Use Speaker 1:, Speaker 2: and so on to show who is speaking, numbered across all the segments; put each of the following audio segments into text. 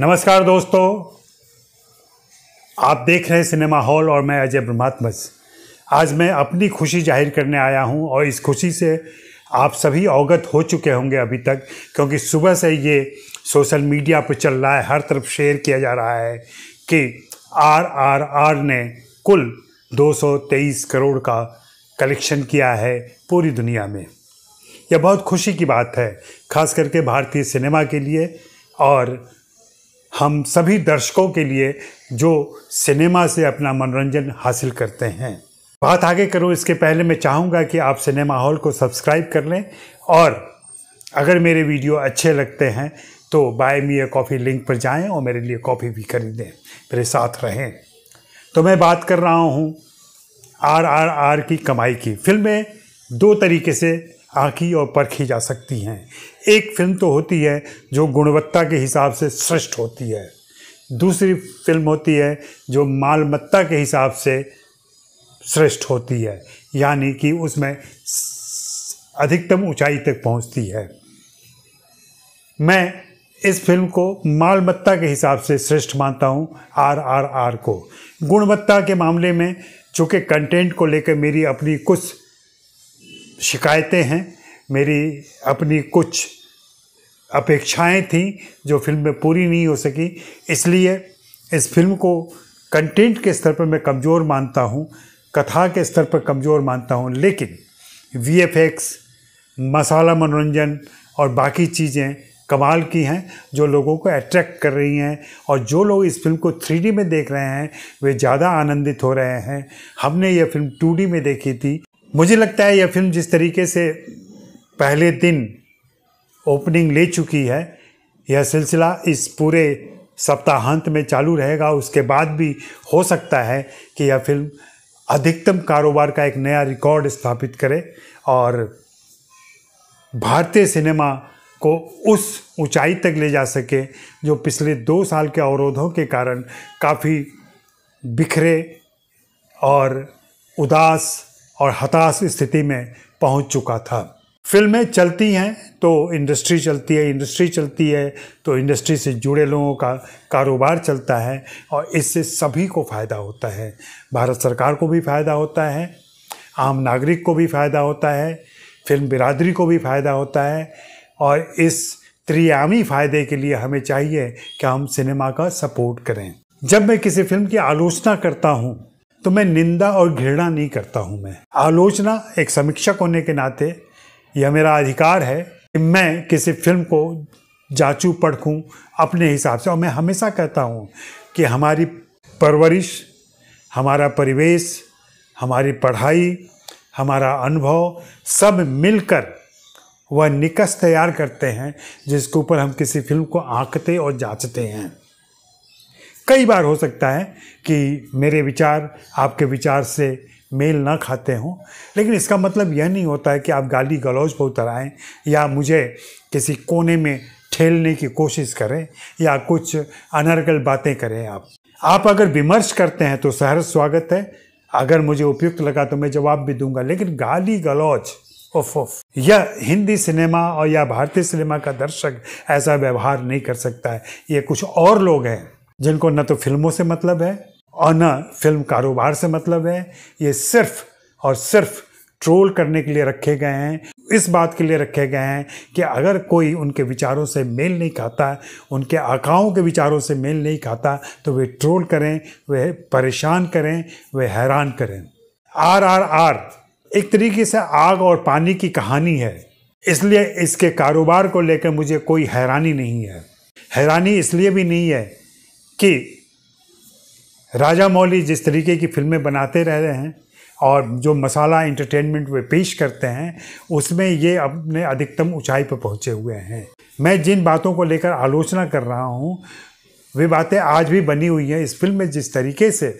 Speaker 1: नमस्कार दोस्तों आप देख रहे हैं सिनेमा हॉल और मैं अजय ब्रह्मात्मज आज मैं अपनी खुशी जाहिर करने आया हूं और इस खुशी से आप सभी अवगत हो चुके होंगे अभी तक क्योंकि सुबह से ये सोशल मीडिया पर चल रहा है हर तरफ शेयर किया जा रहा है कि आर आर आर ने कुल 223 करोड़ का कलेक्शन किया है पूरी दुनिया में यह बहुत खुशी की बात है खास करके भारतीय सिनेमा के लिए और हम सभी दर्शकों के लिए जो सिनेमा से अपना मनोरंजन हासिल करते हैं बात आगे करो इसके पहले मैं चाहूँगा कि आप सिनेमा हॉल को सब्सक्राइब कर लें और अगर मेरे वीडियो अच्छे लगते हैं तो buy me a coffee link पर जाएं और मेरे लिए कॉफ़ी भी खरीदें मेरे साथ रहें तो मैं बात कर रहा हूँ आर आर आर की कमाई की फिल्में दो तरीके से आंकी और परखी जा सकती हैं एक फिल्म तो होती है जो गुणवत्ता के हिसाब से श्रेष्ठ होती है दूसरी फिल्म होती है जो मालमत्ता के हिसाब से श्रेष्ठ होती है यानी कि उसमें अधिकतम ऊंचाई तक पहुंचती है मैं इस फिल्म को मालमत्ता के हिसाब से श्रेष्ठ मानता हूं आर आर आर को गुणवत्ता के मामले में चूँकि कंटेंट को लेकर मेरी अपनी कुछ शिकायतें हैं मेरी अपनी कुछ अपेक्षाएं थीं जो फिल्म में पूरी नहीं हो सकी इसलिए इस फिल्म को कंटेंट के स्तर पर मैं कमज़ोर मानता हूं, कथा के स्तर पर कमज़ोर मानता हूं, लेकिन वी मसाला मनोरंजन और बाकी चीज़ें कमाल की हैं जो लोगों को अट्रैक्ट कर रही हैं और जो लोग इस फिल्म को थ्री में देख रहे हैं वे ज़्यादा आनंदित हो रहे हैं हमने यह फिल्म टू में देखी थी मुझे लगता है यह फिल्म जिस तरीके से पहले दिन ओपनिंग ले चुकी है यह सिलसिला इस पूरे सप्ताहांत में चालू रहेगा उसके बाद भी हो सकता है कि यह फिल्म अधिकतम कारोबार का एक नया रिकॉर्ड स्थापित करे और भारतीय सिनेमा को उस ऊंचाई तक ले जा सके जो पिछले दो साल के अवरोधों के कारण काफ़ी बिखरे और उदास और हताश स्थिति में पहुंच चुका था फिल्में चलती हैं तो इंडस्ट्री चलती है इंडस्ट्री चलती है तो इंडस्ट्री से जुड़े लोगों का कारोबार चलता है और इससे सभी को फ़ायदा होता है भारत सरकार को भी फ़ायदा होता है आम नागरिक को भी फ़ायदा होता है फिल्म बिरादरी को भी फ़ायदा होता है और इस त्रियामी फ़ायदे के लिए हमें चाहिए कि हम सिनेमा का सपोर्ट करें जब मैं किसी फिल्म की आलोचना करता हूँ तो मैं निंदा और घृणा नहीं करता हूँ मैं आलोचना एक समीक्षक होने के नाते यह मेरा अधिकार है कि मैं किसी फिल्म को जांचूँ पड़खूँ अपने हिसाब से और मैं हमेशा कहता हूँ कि हमारी परवरिश हमारा परिवेश हमारी पढ़ाई हमारा अनुभव सब मिलकर वह निकस तैयार करते हैं जिसके ऊपर हम किसी फिल्म को आंकते और जांचते हैं कई बार हो सकता है कि मेरे विचार आपके विचार से मेल ना खाते हों लेकिन इसका मतलब यह नहीं होता है कि आप गाली गलौज पर उतर आएँ या मुझे किसी कोने में ठेलने की कोशिश करें या कुछ अनर्गल बातें करें आप आप अगर विमर्श करते हैं तो सहर स्वागत है अगर मुझे उपयुक्त लगा तो मैं जवाब भी दूंगा लेकिन गाली गलौज ओफ ओफ यह हिंदी सिनेमा और या भारतीय सिनेमा का दर्शक ऐसा व्यवहार नहीं कर सकता है ये कुछ और लोग हैं जिनको न तो फिल्मों से मतलब है और न फिल्म कारोबार से मतलब है ये सिर्फ और सिर्फ ट्रोल करने के लिए रखे गए हैं इस बात के लिए रखे गए हैं कि अगर कोई उनके विचारों से मेल नहीं खाता उनके आकाओं के विचारों से मेल नहीं खाता तो वे ट्रोल करें वे परेशान करें वे हैरान करें आर आर आर एक तरीके से आग और पानी की कहानी है इसलिए इसके कारोबार को लेकर मुझे कोई हैरानी नहीं है हैरानी इसलिए भी नहीं है कि राजा मौली जिस तरीके की फिल्में बनाते रह रहे हैं और जो मसाला एंटरटेनमेंट वे पेश करते हैं उसमें ये अपने अधिकतम ऊंचाई पर पहुंचे हुए हैं मैं जिन बातों को लेकर आलोचना कर रहा हूं वे बातें आज भी बनी हुई हैं इस फिल्म में जिस तरीके से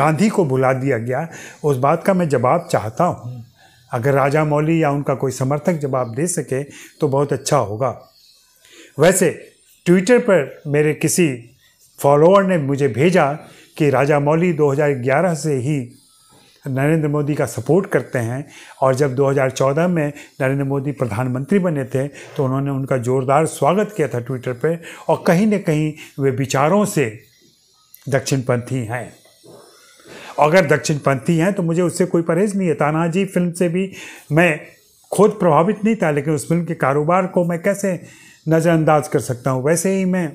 Speaker 1: गांधी को भुला दिया गया उस बात का मैं जवाब चाहता हूँ अगर राजा मौली या उनका कोई समर्थक जवाब दे सके तो बहुत अच्छा होगा वैसे ट्विटर पर मेरे किसी फॉलोअर ने मुझे भेजा कि राजा मौली 2011 से ही नरेंद्र मोदी का सपोर्ट करते हैं और जब 2014 में नरेंद्र मोदी प्रधानमंत्री बने थे तो उन्होंने उनका ज़ोरदार स्वागत किया था ट्विटर पर और कहीं ना कहीं वे विचारों से दक्षिणपंथी हैं अगर दक्षिणपंथी हैं तो मुझे उससे कोई परहेज नहीं है तानाजी फिल्म से भी मैं खुद प्रभावित नहीं था लेकिन उस फिल्म के कारोबार को मैं कैसे नज़रअंदाज कर सकता हूँ वैसे ही मैं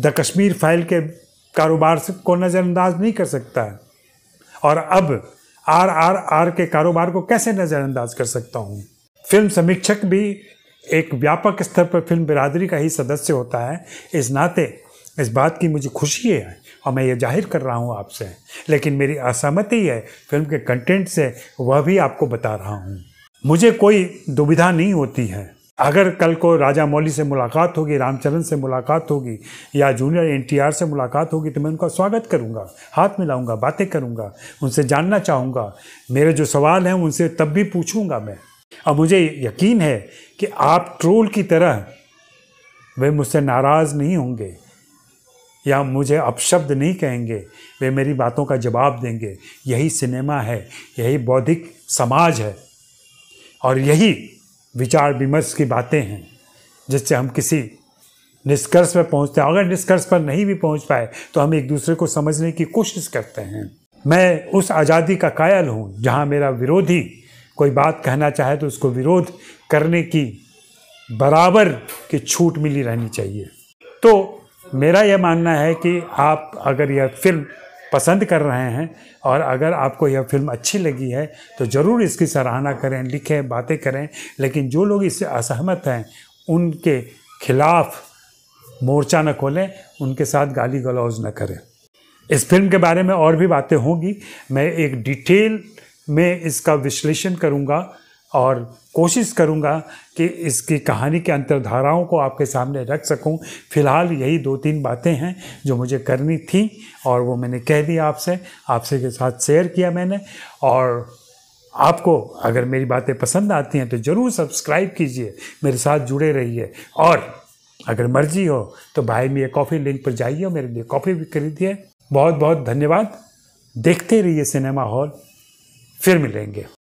Speaker 1: द कश्मीर फाइल के कारोबार से को नज़रअंदाज नहीं कर सकता है और अब आर आर आर के कारोबार को कैसे नज़रअंदाज कर सकता हूँ फिल्म समीक्षक भी एक व्यापक स्तर पर फिल्म बिरादरी का ही सदस्य होता है इस नाते इस बात की मुझे खुशी है और मैं ये जाहिर कर रहा हूँ आपसे लेकिन मेरी असहमति है फिल्म के कंटेंट से वह भी आपको बता रहा हूँ मुझे कोई दुविधा नहीं होती है अगर कल को राजा मौली से मुलाकात होगी रामचरण से मुलाकात होगी या जूनियर एनटीआर से मुलाकात होगी तो मैं उनका स्वागत करूंगा हाथ मिलाऊंगा बातें करूंगा उनसे जानना चाहूँगा मेरे जो सवाल हैं उनसे तब भी पूछूंगा मैं और मुझे यकीन है कि आप ट्रोल की तरह वे मुझसे नाराज़ नहीं होंगे या मुझे अपशब्द नहीं कहेंगे वे मेरी बातों का जवाब देंगे यही सिनेमा है यही बौद्धिक समाज है और यही विचार विमर्श की बातें हैं जिससे हम किसी निष्कर्ष पर पहुंचते हैं अगर निष्कर्ष पर नहीं भी पहुंच पाए तो हम एक दूसरे को समझने की कोशिश करते हैं मैं उस आज़ादी का कायल हूँ जहाँ मेरा विरोधी कोई बात कहना चाहे तो उसको विरोध करने की बराबर की छूट मिली रहनी चाहिए तो मेरा यह मानना है कि आप अगर यह फिल्म पसंद कर रहे हैं और अगर आपको यह फिल्म अच्छी लगी है तो ज़रूर इसकी सराहना करें लिखें बातें करें लेकिन जो लोग इससे असहमत हैं उनके खिलाफ मोर्चा न खोलें उनके साथ गाली गलौज न करें इस फिल्म के बारे में और भी बातें होंगी मैं एक डिटेल में इसका विश्लेषण करूँगा और कोशिश करूँगा कि इसकी कहानी के अंतर्धाराओं को आपके सामने रख सकूँ फ़िलहाल यही दो तीन बातें हैं जो मुझे करनी थी और वो मैंने कह दिया आपसे आपसे के साथ शेयर किया मैंने और आपको अगर मेरी बातें पसंद आती हैं तो ज़रूर सब्सक्राइब कीजिए मेरे साथ जुड़े रहिए और अगर मर्जी हो तो भाई मेरे कॉफ़ी लिंक पर जाइए मेरे लिए कॉफ़ी भी खरीदिए बहुत बहुत धन्यवाद देखते रहिए सिनेमा हॉल फिर मिलेंगे